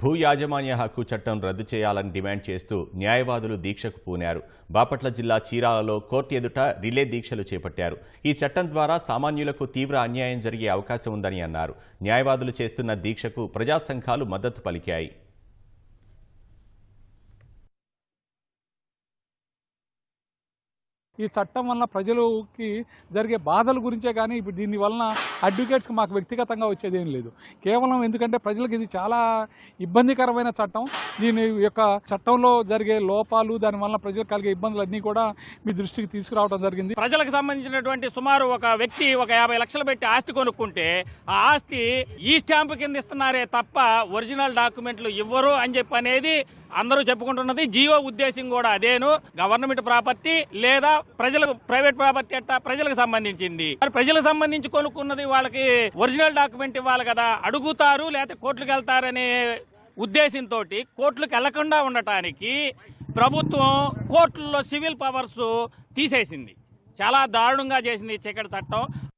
భూ యాజమాన్య హక్కు చట్టం రద్దు చేయాలని డిమాండ్ చేస్తూ న్యాయవాదులు దీక్షకు పూనారు బాపట్ల జిల్లా చీరాలలో కోర్టు ఎదుట రిలే దీక్షలు చేపట్టారు ఈ చట్టం ద్వారా సామాన్యులకు తీవ్ర అన్యాయం జరిగే అవకాశం ఉందని అన్నారు న్యాయవాదులు చేస్తున్న దీక్షకు ప్రజా సంఘాలు మద్దతు పలికాయి ఈ చట్టం వలన ప్రజలకి జరిగే బాధల గురించే కానీ ఇప్పుడు దీని వలన అడ్వకేట్స్కి మాకు వ్యక్తిగతంగా వచ్చేదేం లేదు కేవలం ఎందుకంటే ప్రజలకు ఇది చాలా ఇబ్బందికరమైన చట్టం దీని యొక్క చట్టంలో జరిగే లోపాలు దానివల్ల ప్రజలకు కలిగే ఇబ్బందులు అన్నీ కూడా మీ దృష్టికి తీసుకురావడం జరిగింది ప్రజలకు సంబంధించినటువంటి సుమారు ఒక వ్యక్తి ఒక యాభై లక్షలు పెట్టి ఆస్తి కొనుక్కుంటే ఆ ఆస్తి ఈ స్టాంపు కింద ఇస్తున్నారే తప్ప ఒరిజినల్ డాక్యుమెంట్లు ఇవ్వరు అని చెప్పి అనేది అందరూ చెప్పుకుంటున్నది జియో ఉద్దేశం కూడా అదేను గవర్నమెంట్ ప్రాపర్టీ లేదా ప్రజలకు ప్రైవేట్ ప్రాపర్టీ అట్ట ప్రజలకు సంబంధించింది మరి ప్రజలకు సంబంధించి కొనుక్కున్నది వాళ్ళకి ఒరిజినల్ డాక్యుమెంట్ ఇవ్వాలి కదా అడుగుతారు లేకపోతే కోర్టుకు వెళ్తారనే ఉద్దేశంతో కోర్టులకు వెళ్లకుండా ఉండటానికి ప్రభుత్వం కోర్టుల్లో సివిల్ పవర్స్ తీసేసింది చాలా దారుణంగా చేసింది చీకటి చట్టం